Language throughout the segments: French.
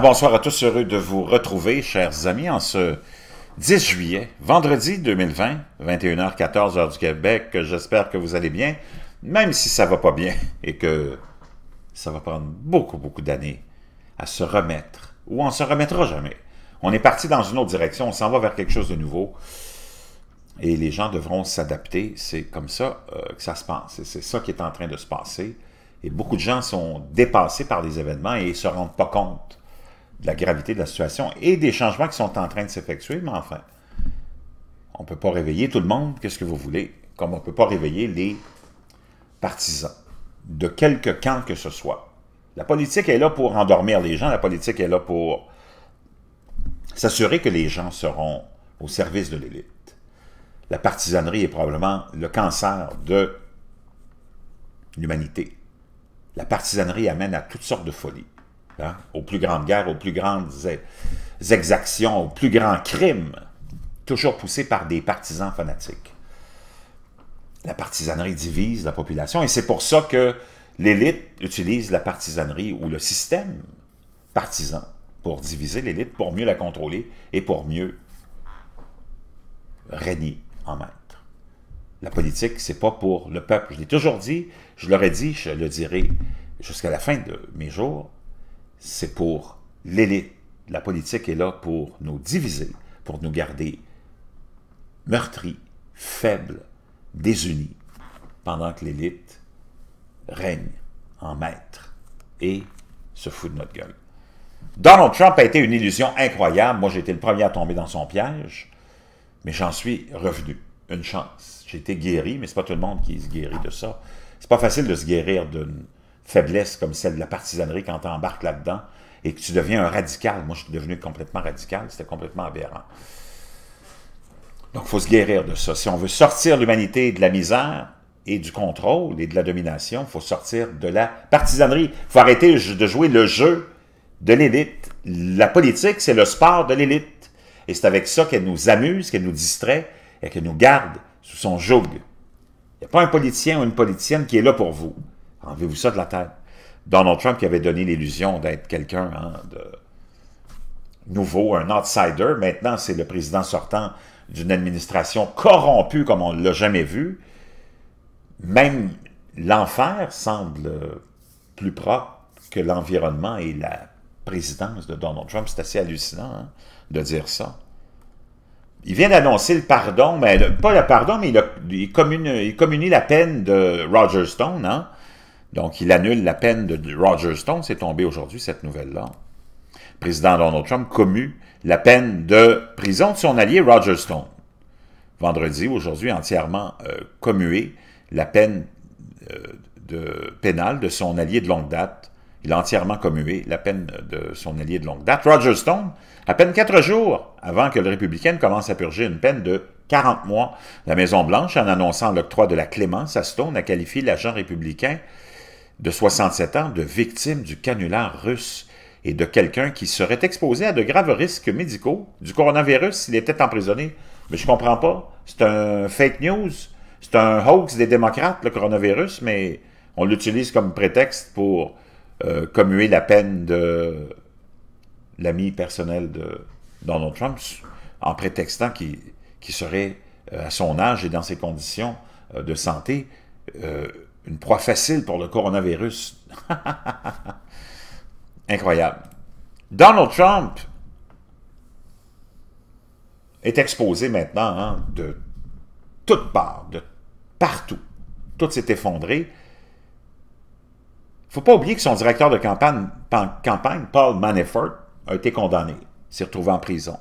bonsoir à tous, heureux de vous retrouver, chers amis, en ce 10 juillet, vendredi 2020, 21h14 heure du Québec. J'espère que vous allez bien, même si ça va pas bien et que ça va prendre beaucoup, beaucoup d'années à se remettre, ou on se remettra jamais. On est parti dans une autre direction, on s'en va vers quelque chose de nouveau. Et les gens devront s'adapter, c'est comme ça euh, que ça se passe. Et c'est ça qui est en train de se passer. Et beaucoup de gens sont dépassés par les événements et ne se rendent pas compte la gravité de la situation et des changements qui sont en train de s'effectuer, mais enfin, on ne peut pas réveiller tout le monde, qu'est-ce que vous voulez, comme on ne peut pas réveiller les partisans de quelque camp que ce soit. La politique est là pour endormir les gens, la politique est là pour s'assurer que les gens seront au service de l'élite. La partisanerie est probablement le cancer de l'humanité. La partisanerie amène à toutes sortes de folies. Hein, aux plus grandes guerres, aux plus grandes exactions, aux plus grands crimes, toujours poussés par des partisans fanatiques. La partisanerie divise la population et c'est pour ça que l'élite utilise la partisanerie ou le système partisan pour diviser l'élite, pour mieux la contrôler et pour mieux régner en maître. La politique, c'est pas pour le peuple. Je l'ai toujours dit, je l'aurais dit, je le dirai jusqu'à la fin de mes jours, c'est pour l'élite. La politique est là pour nous diviser, pour nous garder meurtris, faibles, désunis, pendant que l'élite règne en maître et se fout de notre gueule. Donald Trump a été une illusion incroyable. Moi, j'ai été le premier à tomber dans son piège, mais j'en suis revenu. Une chance. J'ai été guéri, mais c'est pas tout le monde qui se guérit de ça. C'est pas facile de se guérir d'une faiblesse comme celle de la partisanerie quand tu embarques là-dedans et que tu deviens un radical. Moi, je suis devenu complètement radical, c'était complètement aberrant. Donc, il faut se guérir de ça. Si on veut sortir l'humanité de la misère et du contrôle et de la domination, il faut sortir de la partisanerie. Il faut arrêter de jouer le jeu de l'élite. La politique, c'est le sport de l'élite. Et c'est avec ça qu'elle nous amuse, qu'elle nous distrait et qu'elle nous garde sous son joug. Il n'y a pas un politicien ou une politicienne qui est là pour vous. Enlevez-vous ça de la tête. Donald Trump qui avait donné l'illusion d'être quelqu'un hein, de nouveau, un outsider. Maintenant, c'est le président sortant d'une administration corrompue comme on ne l'a jamais vu. Même l'enfer semble plus propre que l'environnement et la présidence de Donald Trump. C'est assez hallucinant hein, de dire ça. Il vient d'annoncer le pardon, mais pas le pardon, mais il, il communie la peine de Roger Stone, hein, donc, il annule la peine de Roger Stone. C'est tombé aujourd'hui, cette nouvelle-là. Président Donald Trump commut la peine de prison de son allié Roger Stone. Vendredi, aujourd'hui, entièrement commuée euh, commué la peine euh, de, pénale de son allié de longue date. Il a entièrement commué la peine de son allié de longue date, Roger Stone, à peine quatre jours avant que le républicain commence à purger une peine de 40 mois. La Maison-Blanche, en annonçant l'octroi de la clémence à Stone, a qualifié l'agent républicain de 67 ans de victime du canular russe et de quelqu'un qui serait exposé à de graves risques médicaux du coronavirus s'il était emprisonné. Mais je comprends pas. C'est un fake news. C'est un hoax des démocrates, le coronavirus, mais on l'utilise comme prétexte pour euh, commuer la peine de l'ami personnel de Donald Trump en prétextant qu'il serait, euh, à son âge et dans ses conditions euh, de santé, une proie facile pour le coronavirus. Incroyable. Donald Trump est exposé maintenant hein, de toutes parts, de partout. Tout s'est effondré. Il ne faut pas oublier que son directeur de campagne, campagne Paul Manafort, a été condamné, s'est retrouvé en prison.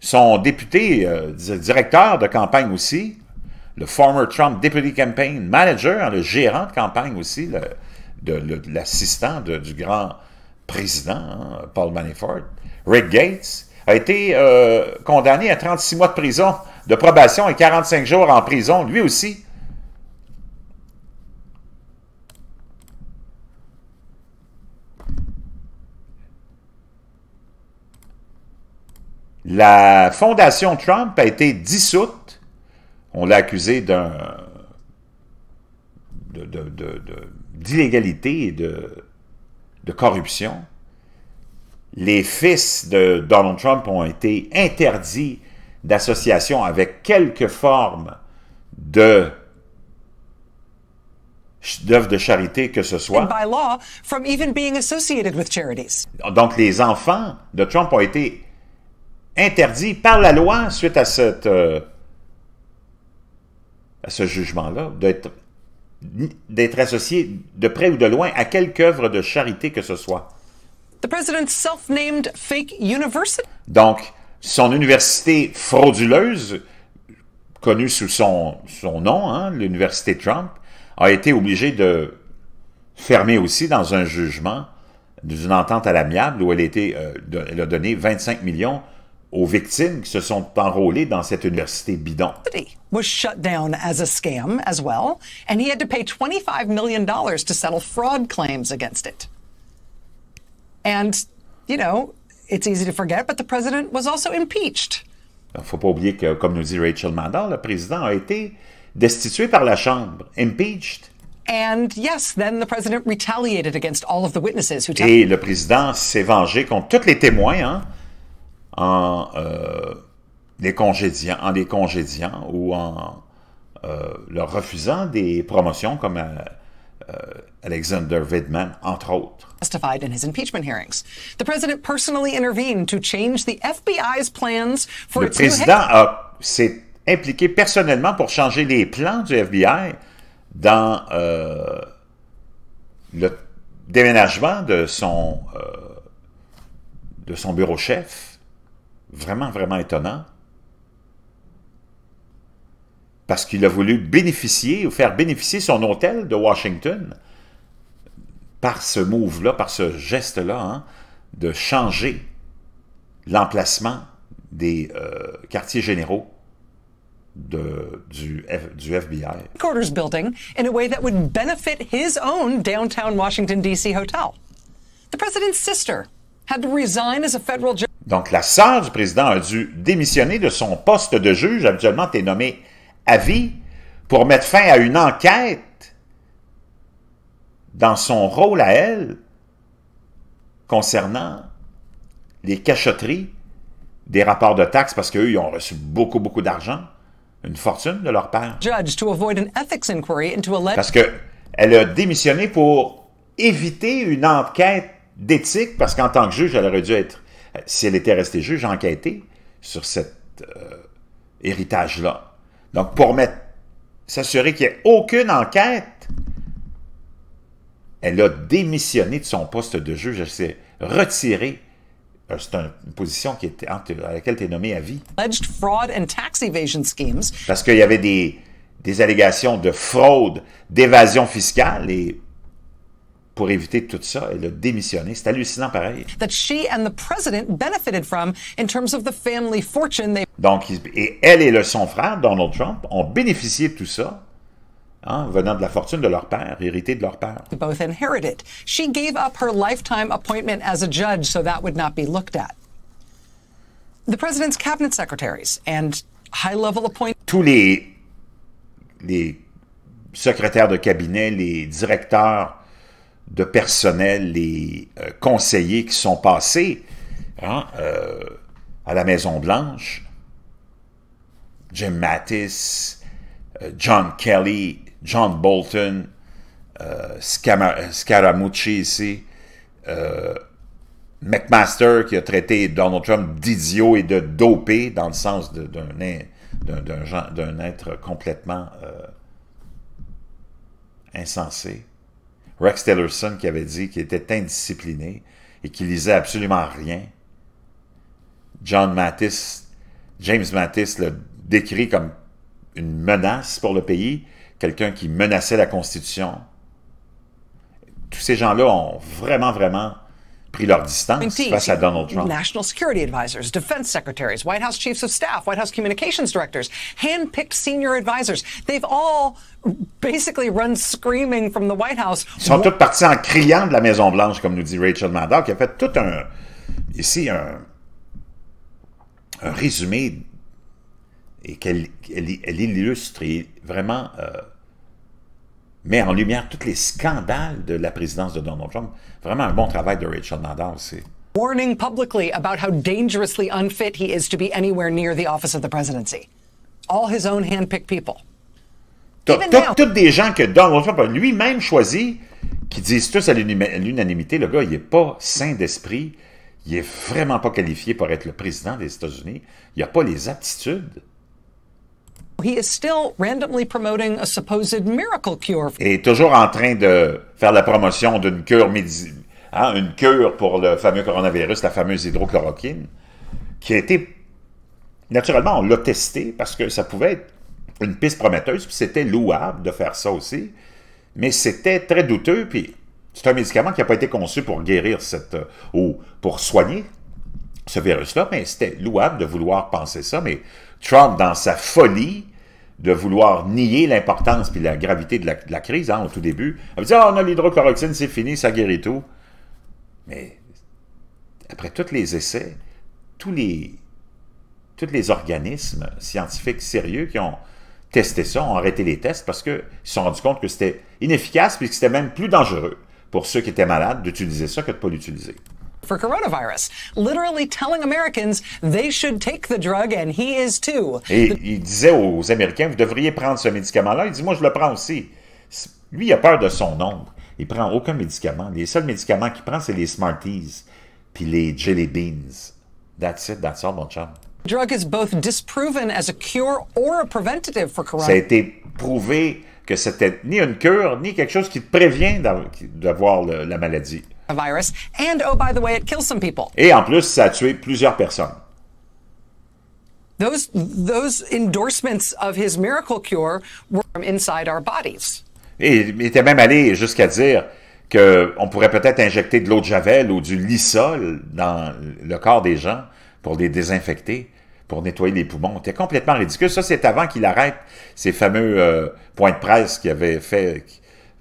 Son député, euh, directeur de campagne aussi, le former Trump deputy campaign manager, hein, le gérant de campagne aussi, l'assistant du grand président, hein, Paul Manafort, Rick Gates, a été euh, condamné à 36 mois de prison, de probation et 45 jours en prison, lui aussi. La fondation Trump a été dissoute on l'a accusé d'un d'illégalité et de, corruption. Les fils de Donald Trump ont été interdits d'association avec quelque forme de d'œuvre de charité que ce soit. Donc les enfants de Trump ont été interdits par la loi suite à cette euh, à ce jugement-là, d'être associé de près ou de loin à quelque œuvre de charité que ce soit. Donc, son université frauduleuse, connue sous son, son nom, hein, l'université Trump, a été obligée de fermer aussi dans un jugement d'une entente à l'amiable où elle, euh, elle a donné 25 millions aux victimes qui se sont enrôlées dans cette université bidon. was shut down as a scam as well, and he had to pay 25 million dollars to settle fraud claims against it. And, you know, it's easy to forget, but the president was also impeached. Faut pas oublier que, comme nous dit Rachel Maddow, le président a été destitué par la Chambre, impeached. And yes, then the president retaliated against all of the witnesses who Et le président s'est vengé contre tous les témoins, hein? Euh, en les congédiant, en les ou en euh, leur refusant des promotions comme euh, Alexander Vidman, entre autres. Le président s'est impliqué personnellement pour changer les plans du FBI dans le déménagement de son, de son bureau chef vraiment, vraiment étonnant. Parce qu'il a voulu bénéficier ou faire bénéficier son hôtel de Washington par ce move-là, par ce geste-là, hein, de changer l'emplacement des euh, quartiers généraux de, du, F, du FBI. Quarters building in a way that would benefit his own downtown Washington D.C. hotel. The president's sister had to resign as a federal judge. Donc, la sœur du président a dû démissionner de son poste de juge, habituellement nommé à vie, pour mettre fin à une enquête dans son rôle à elle concernant les cachotteries des rapports de taxes parce qu'eux, ils ont reçu beaucoup, beaucoup d'argent, une fortune de leur père. Parce qu'elle a démissionné pour éviter une enquête d'éthique parce qu'en tant que juge, elle aurait dû être euh, si elle était restée juge, enquêter sur cet euh, héritage-là. Donc, pour mettre, s'assurer qu'il n'y ait aucune enquête, elle a démissionné de son poste de juge. Elle s'est retirée euh, c'est une position qui était, à laquelle tu es nommé à vie. Parce qu'il y avait des, des allégations de fraude, d'évasion fiscale, et pour éviter tout ça, elle a démissionné. C'est hallucinant pareil. That she and the president benefited from in terms of the family fortune they... Donc, et elle et le son frère, Donald Trump, ont bénéficié de tout ça Hein, venant de la fortune de leur père, héritée de leur père. Both inherited. She gave up her lifetime appointment as a judge, so that would not be looked at. The president's cabinet secretaries and high-level appointments. Tous les, les secrétaires de cabinet, les directeurs de personnel, les euh, conseillers qui sont passés hein, euh, à la Maison-Blanche, Jim Mattis, euh, John Kelly, John Bolton, Scaramucci ici, McMaster qui a traité Donald Trump d'idiot et de dopé dans le sens d'un être complètement insensé. Rex Tillerson qui avait dit qu'il était indiscipliné et qu'il lisait absolument rien. John Mattis, James Mattis le décrit comme une menace pour le pays, quelqu'un qui menaçait la Constitution. Tous ces gens-là ont vraiment, vraiment pris leur distance face à Donald Trump. National security advisors, defense secretaries, White House chiefs of staff, White House communications directors, hand-picked senior advisors. They've all basically run screaming from the White House. Ils sont tous partis en criant de la Maison Blanche, comme nous dit Rachel Maddow, qui a fait tout un ici un, un résumé et qu'elle elle, elle illustre et vraiment. Euh, mais en lumière tous les scandales de la présidence de Donald Trump. Vraiment un bon travail de Rachel Nadal, c'est warning publicly about how dangerously unfit he is to be anywhere near the office of the presidency. All his own people. Toutes des gens que Donald Trump a lui-même choisi, qui disent tous à l'unanimité, le gars, il n'est pas sain d'esprit, il n'est vraiment pas qualifié pour être le président des États-Unis, il n'a pas les aptitudes. Il est toujours en train de faire la promotion d'une cure hein, une cure pour le fameux coronavirus, la fameuse hydrochloroquine, qui a été naturellement on l'a testé parce que ça pouvait être une piste prometteuse, puis c'était louable de faire ça aussi, mais c'était très douteux, puis c'est un médicament qui n'a pas été conçu pour guérir cette euh, ou pour soigner ce virus-là, mais c'était louable de vouloir penser ça, mais Trump, dans sa folie de vouloir nier l'importance et la gravité de la, crise, hein, au tout début, a dit ah, on a l'hydrochloroxine, c'est fini, ça guérit tout. Mais après tous les essais, tous les, organismes scientifiques sérieux qui ont testé ça ont arrêté les tests parce qu'ils se sont rendus compte que c'était inefficace puis que c'était même plus dangereux pour ceux qui étaient malades d'utiliser ça que de ne pas l'utiliser for coronavirus, literally telling Americans they should take the drug and he is too. Et il disait aux Américains, vous devriez prendre ce médicament-là. Il dit, moi, je le prends aussi. Lui, il a peur de son ombre. Il prend aucun médicament. Les seuls médicaments qu'il prend, c'est les Smarties puis les Jelly Beans. That's it, that's all, mon chum. Drug is both disproven as a cure or a preventative for coronavirus. Ça a été prouvé que c'était ni une cure, ni quelque chose qui te prévient d'avoir la maladie. Et en plus, ça a tué plusieurs personnes. Those, those endorsements of his miracle cure were inside our bodies. Et il était même allé jusqu'à dire qu'on pourrait peut-être injecter de l'eau de javel ou du lysol dans le corps des gens pour les désinfecter, pour nettoyer les poumons. C'était complètement ridicule. Ça, c'est avant qu'il arrête ces fameux euh, points de presse qu'il avait fait,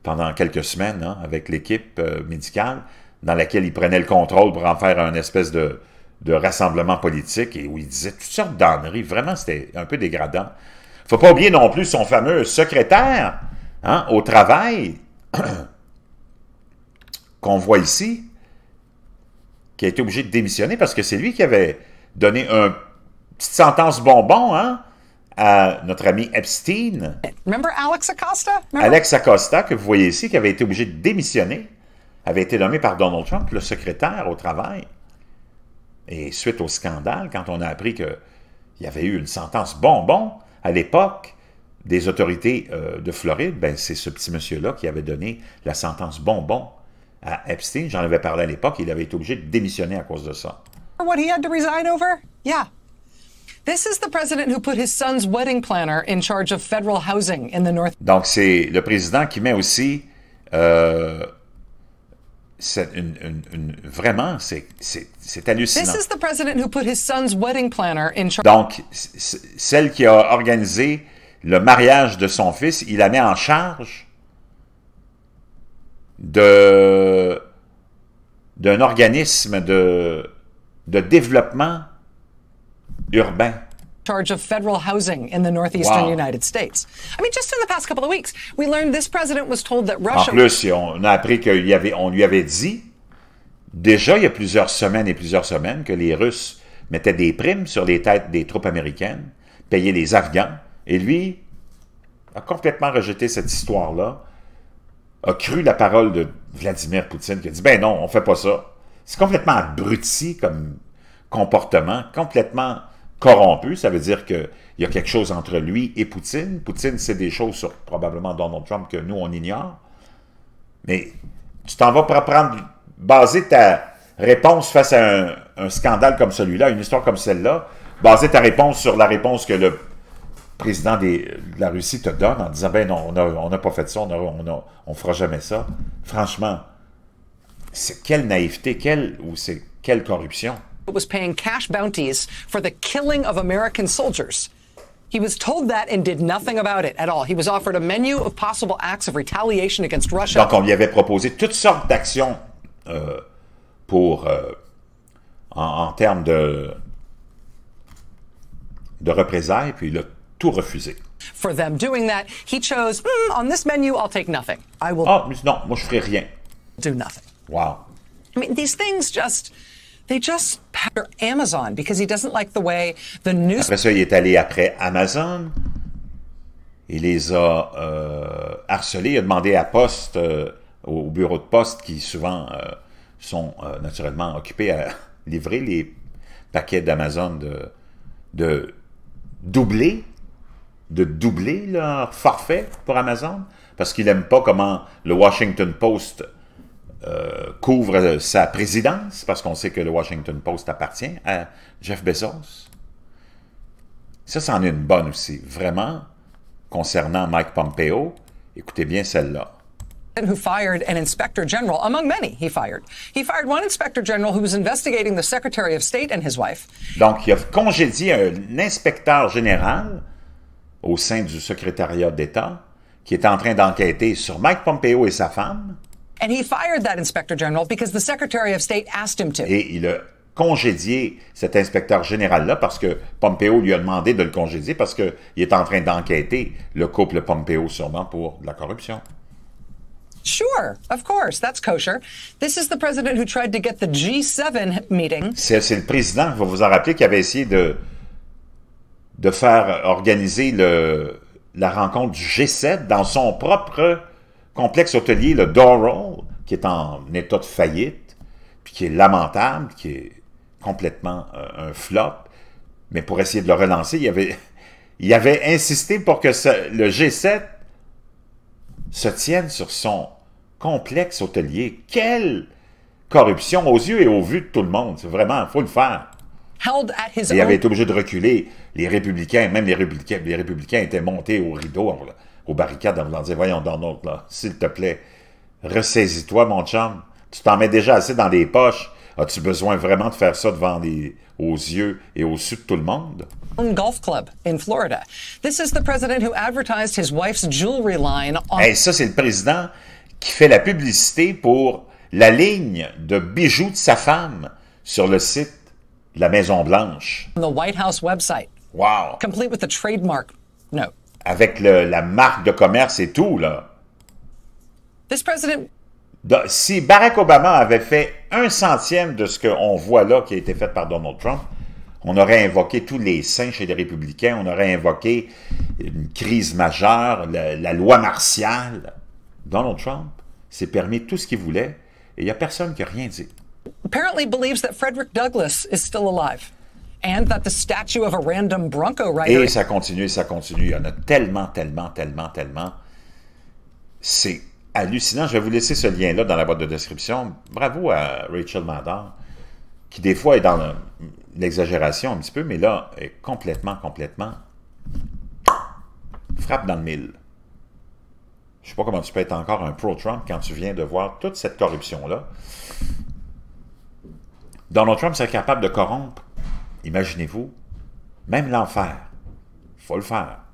pendant quelques semaines hein, avec l'équipe euh, médicale, dans laquelle il prenait le contrôle pour en faire un espèce de, rassemblement politique et où il disait toutes sortes d'anneries. Vraiment, c'était un peu dégradant. Il ne faut pas oublier non plus son fameux secrétaire hein, au travail qu'on voit ici, qui a été obligé de démissionner parce que c'est lui qui avait donné une petite sentence bonbon, hein, à notre ami Epstein. Alex Acosta? Alex Acosta, que vous voyez ici, qui avait été obligé de démissionner, avait été nommé par Donald Trump le secrétaire au travail. Et suite au scandale, quand on a appris qu'il y avait eu une sentence bonbon à l'époque des autorités euh, de Floride, ben c'est ce petit monsieur-là qui avait donné la sentence bonbon à Epstein. J'en avais parlé à l'époque, il avait été obligé de démissionner à cause de ça. What donc, c'est le président qui met aussi euh, vraiment, c'est hallucinant. Donc, celle qui a organisé le mariage de son fils, il la met en charge d'un organisme de, de développement urbain. charge of federal housing in the northeastern United States. I mean, just in the past couple of weeks, we learned this president was told that Russia. En plus, on a appris qu'on lui avait dit, déjà il y a plusieurs semaines et plusieurs semaines, que les Russes mettaient des primes sur les têtes des troupes américaines, payaient les Afghans, et lui a complètement rejeté cette histoire-là, a cru la parole de Vladimir Poutine qui a dit Ben non, on fait pas ça. C'est complètement abruti comme comportement complètement corrompu. Ça veut dire qu'il y a quelque chose entre lui et Poutine. Poutine sait des choses sur probablement Donald Trump que nous, on ignore. Mais tu t'en vas pour prendre, baser ta réponse face à un, scandale comme celui-là, une histoire comme celle-là, baser ta réponse sur la réponse que le président de la Russie te donne en disant, ben non, on n'a pas fait ça, on ne on, fera jamais ça. Franchement, c'est quelle naïveté, quelle, ou c'est quelle corruption. was paying cash bounties for the killing of American soldiers. He was told that and did nothing about it at all. He was offered a menu of possible acts of retaliation against Russia. Donc on lui avait proposé toutes sortes d'actions euh, pour euh, en, en, termes de de représailles, puis il a tout refusé. For them doing that, he chose mm, on this menu I'll take nothing. I will. Oh, non, moi je ferai rien. Do nothing. Wow. I mean, these things just. They just Amazon because he doesn't like the way the news. Après ça, il est allé après Amazon. Il les a euh, harcelés. Il a demandé à Poste, euh, au bureau de Poste, qui souvent euh, sont naturellement occupés à livrer les paquets d'Amazon de, doubler, de doubler leur forfait pour Amazon parce qu'il n'aime pas comment le Washington Post euh, couvre euh, sa présidence, parce qu'on sait que le Washington Post appartient à Jeff Bezos. Ça, c'en est une bonne aussi. Vraiment, concernant Mike Pompeo, écoutez bien celle-là. Donc, il a congédié un inspecteur général au sein du secrétariat d'État qui est en train d'enquêter sur Mike Pompeo et sa femme et il a congédié cet inspecteur général-là parce que Pompeo lui a demandé de le congédier parce qu'il est en train d'enquêter le couple Pompeo sûrement pour de la corruption. Sure, of course, that's kosher. This is the president who tried to get the G7 meeting. C'est le président, vous vous en rappelez, qui avait essayé de, de faire organiser le, la rencontre du G7 dans son propre complexe hôtelier, le Doral, qui est en état de faillite, puis qui est lamentable, qui est complètement euh, un flop, mais pour essayer de le relancer, il avait, il avait insisté pour que le G7 se tienne sur son complexe hôtelier. Quelle corruption aux yeux et aux vues de tout le monde. C'est vraiment, il faut le faire. il avait été obligé de reculer. Les républicains, même les républicains, les républicains étaient montés au rideau aux barricades en voulant voyons dans s'il te plaît, ressaisis-toi, mon chum. Tu t'en mets déjà assez dans les poches. As-tu besoin vraiment de faire ça devant les, aux yeux et au sud de tout le monde? Golf Club in Florida. This is the president who advertised his wife's jewelry line on... ça, c'est le président qui fait la publicité pour la ligne de bijoux de sa femme sur le site de la Maison Blanche. the White House website. Wow. Complete with a trademark note avec la marque de commerce et tout, là. si Barack Obama avait fait un centième de ce qu'on voit là qui a été fait par Donald Trump, on aurait invoqué tous les saints chez les républicains, on aurait invoqué une crise majeure, la, loi martiale. Donald Trump s'est permis tout ce qu'il voulait et il n'y a personne qui a rien dit. Apparently believes that Frederick Douglass is still alive statue Et ça continue, ça continue. Il y en a tellement, tellement, tellement, tellement. C'est hallucinant. Je vais vous laisser ce lien-là dans la boîte de description. Bravo à Rachel Maddow, qui des fois est dans l'exagération un petit peu, mais là, est complètement, complètement frappe dans le mille. Je ne sais pas comment tu peux être encore un pro-Trump quand tu viens de voir toute cette corruption-là. Donald Trump serait capable de corrompre Imaginez-vous, même l'enfer, faut le faire.